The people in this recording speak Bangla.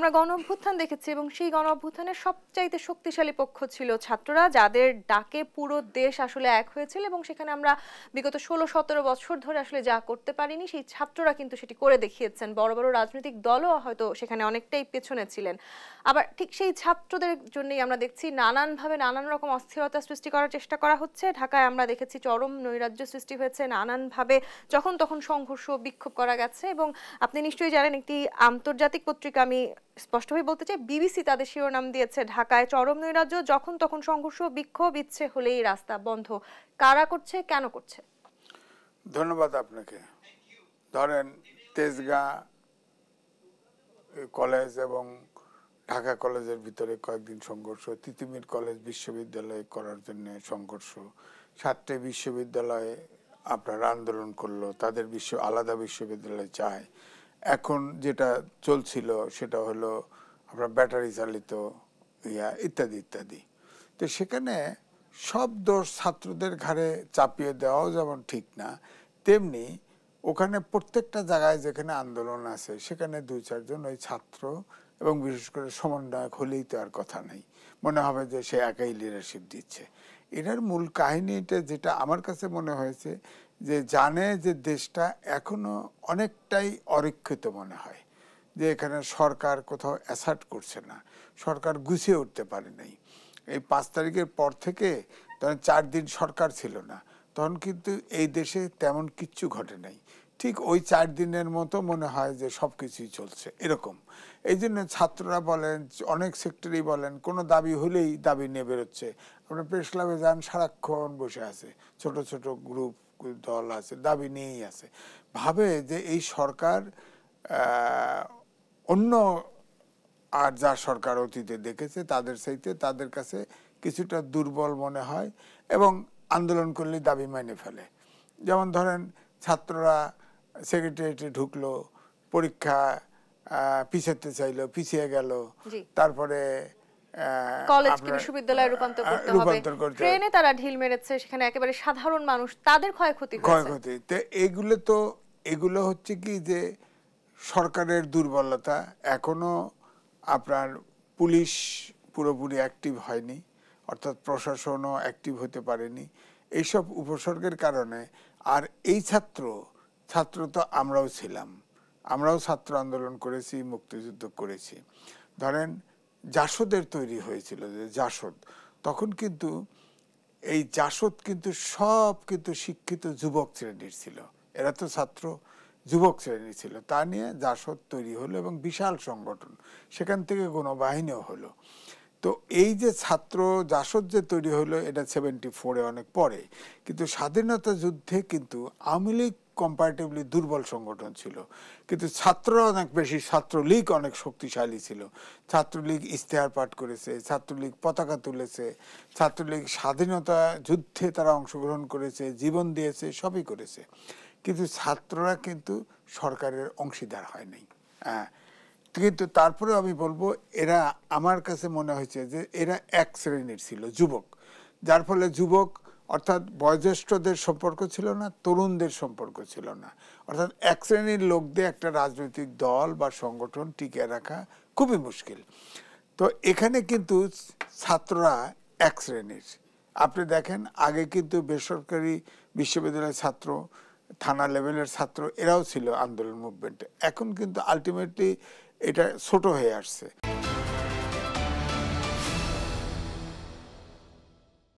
আমরা গণ অভ্যুত্থান দেখেছি এবং সেই গণ অভ্যুত্থানের সবচাইতে শক্তিশালী পক্ষ ছিল ছাত্ররা যাদের ডাকে পুরো দেশ আসলে এক হয়েছিল এবং সেখানে আমরা বিগত ষোলো সতেরো বছর ধরে আসলে যা করতে পারিনি সেই ছাত্ররা কিন্তু সেটি করে দেখিয়েছেন বড় বড় রাজনৈতিক দলও হয়তো সেখানে অনেকটাই পেছনে ছিলেন আবার ঠিক সেই ছাত্রদের জন্যই আমরা দেখছি নানানভাবে নানান রকম অস্থিরতা সৃষ্টি করার চেষ্টা করা হচ্ছে ঢাকায় আমরা দেখেছি চরম নৈরাজ্য সৃষ্টি হয়েছে নানানভাবে যখন তখন সংঘর্ষ বিক্ষোভ করা গেছে এবং আপনি নিশ্চয়ই জানেন একটি আন্তর্জাতিক পত্রিকা আমি স্পষ্টভাবে বলতে চাই বিবিসি তাদের শিরোনাম দিয়েছে ঢাকায় চরম নৈরাজ্য যখন তখন সংঘর্ষ বিক্ষোভ ইচ্ছে হলেই রাস্তা বন্ধ কারা করছে কেন করছে ধন্যবাদ আপনাকে ধরেন তেজগা কলেজ এবং ঢাকা কলেজের ভিতরে কয়েকদিন সংঘর্ষ তিতুমির কলেজ বিশ্ববিদ্যালয়ে করার জন্য সংঘর্ষ সাতটি বিশ্ববিদ্যালয়ে আপনার আন্দোলন করলো তাদের বিশ্ব আলাদা বিশ্ববিদ্যালয় চায় এখন যেটা চলছিল সেটা হলো আপনার ব্যাটারি চালিত ইয়া ইত্যাদি ইত্যাদি তো সেখানে সব দোষ ছাত্রদের ঘাড়ে চাপিয়ে দেওয়াও যেমন ঠিক না তেমনি ওখানে প্রত্যেকটা জায়গায় যেখানে আন্দোলন আছে সেখানে দুই চারজন ওই ছাত্র এবং বিশেষ করে সমন্বয়ক হলেই তো আর কথা নেই মনে হবে যে সে একাই লিডারশিপ দিচ্ছে এটার মূল কাহিনীটা যেটা আমার কাছে মনে হয়েছে যে জানে যে দেশটা এখনো অনেকটাই অরক্ষিত মনে হয় যে এখানে সরকার কোথাও অ্যাসার্ট করছে না সরকার গুছিয়ে উঠতে পারে নাই এই পাঁচ তারিখের পর থেকে তখন চার দিন সরকার ছিল না তখন কিন্তু এই দেশে তেমন কিচ্ছু ঘটে নাই ঠিক ওই চার দিনের মতো মনে হয় যে সব কিছুই চলছে এরকম এই জন্য ছাত্ররা বলেন অনেক সেক্টরেই বলেন কোনো দাবি হলেই দাবি নিয়ে বেরোচ্ছে আপনার প্রেস ক্লাবে যান সারাক্ষণ বসে আছে ছোট ছোট গ্রুপ দল আছে দাবি নিয়েই আছে ভাবে যে এই সরকার অন্য আর যা সরকার অতীতে দেখেছে তাদের সাইতে তাদের কাছে কিছুটা দুর্বল মনে হয় এবং আন্দোলন করলে দাবি মেনে ফেলে যেমন ধরেন ছাত্ররা সেক্রেটারিয়েটে ঢুকলো পরীক্ষা পিছাতে চাইলো পিছিয়ে গেল তারপরে বিশ্ববিদ্যালয়ে রূপান্তর করতে হবে ট্রেনে তারা ঢিল মেরেছে সেখানে একেবারে সাধারণ মানুষ তাদের ক্ষয়ক্ষতি ক্ষয়ক্ষতি তো এগুলো তো এগুলো হচ্ছে কি যে সরকারের দুর্বলতা এখনো আপনার পুলিশ পুরোপুরি অ্যাক্টিভ হয়নি অর্থাৎ প্রশাসনও অ্যাক্টিভ হতে পারেনি এইসব উপসর্গের কারণে আর এই ছাত্র ছাত্র তো আমরাও ছিলাম আমরাও ছাত্র আন্দোলন করেছি মুক্তিযুদ্ধ করেছি ধরেন জাসদের তৈরি হয়েছিল যে জাসদ তখন কিন্তু এই জাসদ কিন্তু সব কিন্তু শিক্ষিত যুবক শ্রেণীর ছিল এরা তো ছাত্র যুবক শ্রেণীর ছিল তা নিয়ে জাসদ তৈরি হলো এবং বিশাল সংগঠন সেখান থেকে কোনো বাহিনীও হলো তো এই যে ছাত্র জাসদ যে তৈরি হলো এটা সেভেন্টি ফোরে অনেক পরে কিন্তু স্বাধীনতা যুদ্ধে কিন্তু আওয়ামী লীগ কম্পারেটিভলি দুর্বল সংগঠন ছিল কিন্তু ছাত্ররা অনেক বেশি ছাত্রলীগ অনেক শক্তিশালী ছিল ছাত্রলীগ ইশতেহার পাঠ করেছে ছাত্রলীগ পতাকা তুলেছে ছাত্রলীগ স্বাধীনতা যুদ্ধে তারা অংশগ্রহণ করেছে জীবন দিয়েছে সবই করেছে কিন্তু ছাত্ররা কিন্তু সরকারের অংশীদার হয়নি হ্যাঁ কিন্তু তারপরে আমি বলবো এরা আমার কাছে মনে হয়েছে যে এরা এক শ্রেণীর ছিল যুবক যার ফলে যুবক অর্থাৎ বয়োজ্যেষ্ঠদের সম্পর্ক ছিল না তরুণদের সম্পর্ক ছিল না অর্থাৎ এক শ্রেণীর লোকদের একটা রাজনৈতিক দল বা সংগঠন টিকে রাখা খুবই মুশকিল তো এখানে কিন্তু ছাত্ররা এক শ্রেণীর আপনি দেখেন আগে কিন্তু বেসরকারি বিশ্ববিদ্যালয়ের ছাত্র থানা লেভেলের ছাত্র এরাও ছিল আন্দোলন মুভমেন্টে এখন কিন্তু আলটিমেটলি এটা ছোট হয়ে আসছে